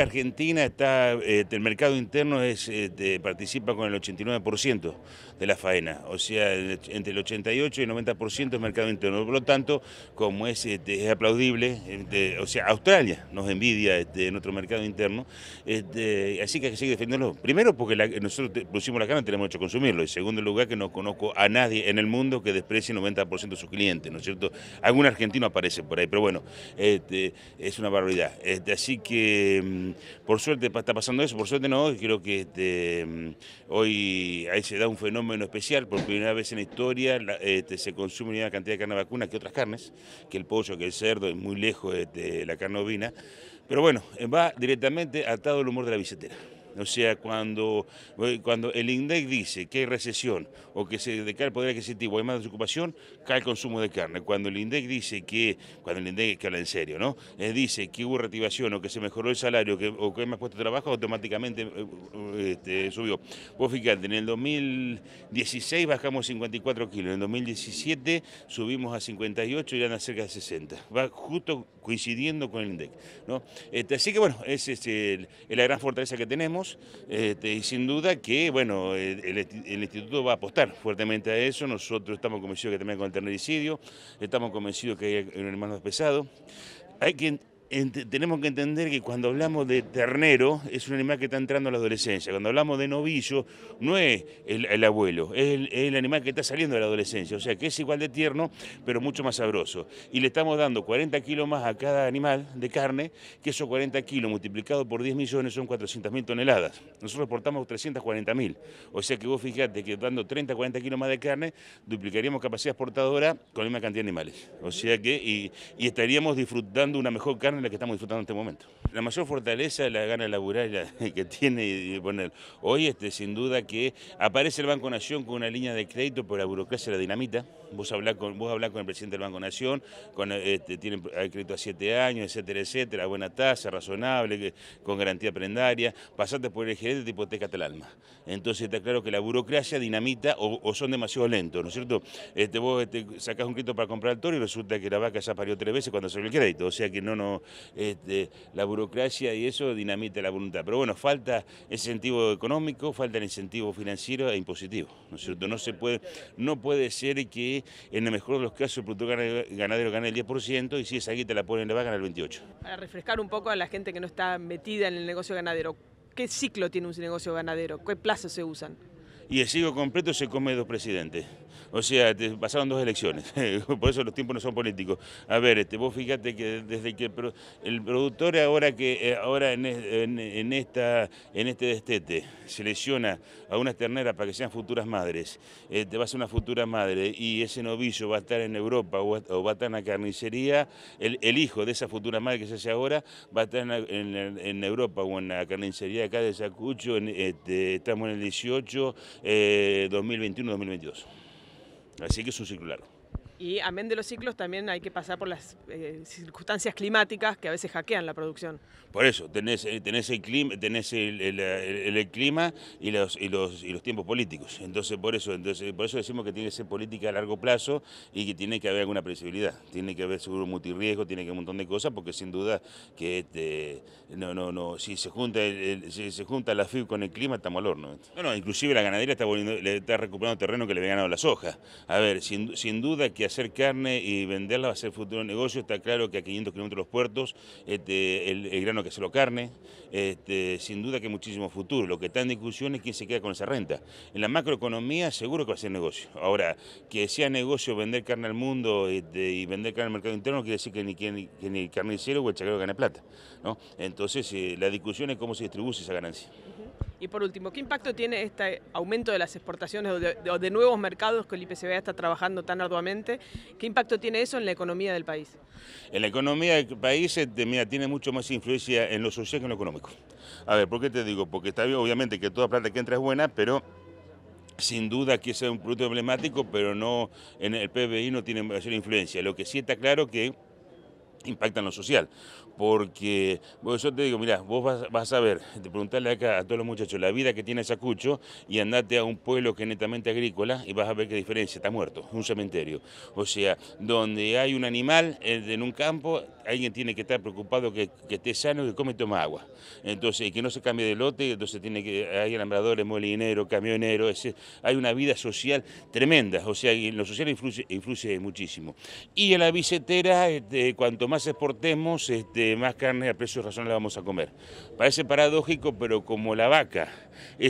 Argentina está, eh, el mercado interno eh, participa con el 89% de la faena, o sea, entre el 88 y el 90% es mercado interno. Por lo tanto, como es, este, aplaudible, este, o sea, Australia nos envidia de este, nuestro mercado interno, así que hay que seguir defendiéndolo. Primero porque nosotros producimos la y tenemos hecho consumirlo, y segundo lugar que no conozco a nadie en el mundo que desprecie el 90% de sus clientes, ¿no es cierto? Algún argentino aparece por ahí, pero bueno, es una barbaridad. así que... Mm, Mm, por suerte está pasando eso, por suerte no, creo que este, mm, hoy ahí se da un fenómeno especial, por primera vez en la historia este, se consume una cantidad de carne vacuna que otras carnes, que el pollo, que el cerdo, es muy lejos de este, la carne ovina, pero bueno, va directamente atado el humor de la bicetera. O sea, cuando, eh, cuando el INDEC dice que hay recesión o que se decae el poder adquisitivo, hay más desocupación, cae el consumo de carne. Cuando el INDEC dice que, cuando el INDEC habla en serio, ¿no? Eh, dice que hubo reactivación o que se mejoró el salario o que hay más puestos de trabajo, automáticamente eh, este, subió. Vos fíjate, en el 2016 bajamos 54 kilos, en el 2017 subimos a 58 y eran cerca de 60. Va justo coincidiendo con el INDEC, ¿no? Este, así que bueno, esa es este, la gran fortaleza que tenemos. Este, y sin duda que bueno, el, instituto va a apostar fuertemente a eso, nosotros estamos convencidos que también con el ternericidio, estamos convencidos que hay un hermano pesado, hay tenemos que entender que cuando hablamos de ternero, es un animal que está entrando a la adolescencia. Cuando hablamos de novillo, no es el, abuelo, es el, animal que está saliendo de la adolescencia. O sea que es igual de tierno, pero mucho más sabroso. Y le estamos dando 40 kilos más a cada animal de carne, que esos 40 kilos multiplicados por 10 millones son 400.000 toneladas. Nosotros exportamos 340.000, O sea que vos fijate que dando 30, 40 kilos más de carne, duplicaríamos capacidad exportadora con la misma cantidad de animales. O sea que, y estaríamos disfrutando una mejor carne que estamos disfrutando en este momento. La mayor fortaleza es la gana laboral que tiene y poner. Hoy, este, sin duda, que aparece el Banco Nación con una línea de crédito pero la burocracia la dinamita. Vos hablás con, vos con el presidente del Banco Nación, con, este, tienen crédito a siete años, etcétera, etcétera, buena tasa, razonable, con garantía prendaria. Pasaste por el gerente, te hipoteca hasta el alma. Entonces está claro que la burocracia dinamita o, son demasiado lentos, ¿no es cierto? Este, vos este, sacás un crédito para comprar el toro y resulta que la vaca ya parió tres veces cuando salió el crédito. O sea que no, no, este, la y eso dinamita la voluntad. Pero bueno, falta incentivo económico, falta el incentivo financiero e impositivo, ¿no es cierto? No, se puede, no puede ser que en el mejor de los casos el productor ganadero gane el 10% y si esa guita la ponen en la vaca ganar el 28%. Para refrescar un poco a la gente que no está metida en el negocio ganadero, ¿qué ciclo tiene un negocio ganadero? ¿Qué plazos se usan? y el siglo completo se come dos presidentes. O sea, pasaron dos elecciones, por eso los tiempos no son políticos. A ver, este, vos fíjate que desde que el productor ahora que eh, ahora en, esta, en este destete selecciona a unas terneras para que sean futuras madres, eh, te va a ser una futura madre y ese novillo va a estar en Europa o, va a estar en la carnicería, el, hijo de esa futura madre que se hace ahora va a estar en, Europa o en la carnicería acá de Sacucho, este, estamos en el 18 2021-2022. Eh, Así que es un ciclo y amén de los ciclos también hay que pasar por las eh, circunstancias climáticas que a veces hackean la producción. Por eso, tenés, eh, tenés, el, clima, tenés el, clima y los, los, tiempos políticos. Entonces por, eso, entonces, por eso decimos que tiene que ser política a largo plazo y que tiene que haber alguna previsibilidad. Tiene que haber seguro multirriesgo, tiene que haber un montón de cosas, porque sin duda que este, no, no, no, si se junta se junta la FIB con el clima, estamos al horno. No, inclusive la ganadera está, está recuperando terreno que le había ganado las hojas. A ver, sin, duda que hacer carne y venderla va a ser futuro negocio. Está claro que a 500 kilómetros de los puertos, este, el, grano que se lo carne, este, sin duda que hay muchísimo futuro. Lo que está en discusión es quién se queda con esa renta. En la macroeconomía seguro que va a ser negocio. Ahora, que sea negocio vender carne al mundo este, y vender carne al mercado interno, quiere decir que ni, que ni, que el carnicero o el chacrero gane plata. ¿no? Entonces, eh, la discusión es cómo se distribuye esa ganancia. Y por último, ¿qué impacto tiene este aumento de las exportaciones de, nuevos mercados que el IPCBA está trabajando tan arduamente? ¿Qué impacto tiene eso en la economía del país? En la economía del país eh, mira, tiene mucho más influencia en lo social que en lo económico. A ver, ¿por qué te digo? Porque está bien, obviamente, que toda plata que entra es buena, pero sin duda que ese es un producto emblemático, pero no en el PBI no tiene mayor influencia. Lo que sí está claro que impacta en lo social. Porque vos, yo te digo, mira vos vas, a ver, te preguntarle acá a todos los muchachos la vida que tiene Sacucho y andate a un pueblo que es netamente agrícola y vas a ver qué diferencia, está muerto, un cementerio. O sea, donde hay un animal en un campo, alguien tiene que estar preocupado que, esté sano, que come y toma agua. Entonces, que no se cambie de lote, entonces tiene que, hay alambradores, molineros, camioneros, hay una vida social tremenda. O sea, en lo social influye, muchísimo. Y en la bicetera, este, cuanto más más exportemos, este, más carne a precios razonables vamos a comer. Parece paradójico, pero como la vaca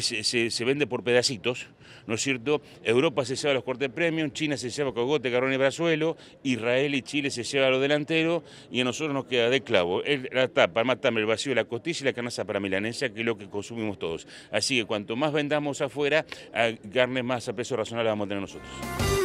se, vende por pedacitos, ¿no es cierto? Europa se lleva los cortes premium, China se lleva cogote, carrón y brazuelo, Israel y Chile se lleva lo delantero y a nosotros nos queda de clavo la tapa, el matame, el vacío, la costilla y la canasta para milanesa, que es lo que consumimos todos. Así que cuanto más vendamos afuera, a carne más a precios razonables vamos a tener nosotros.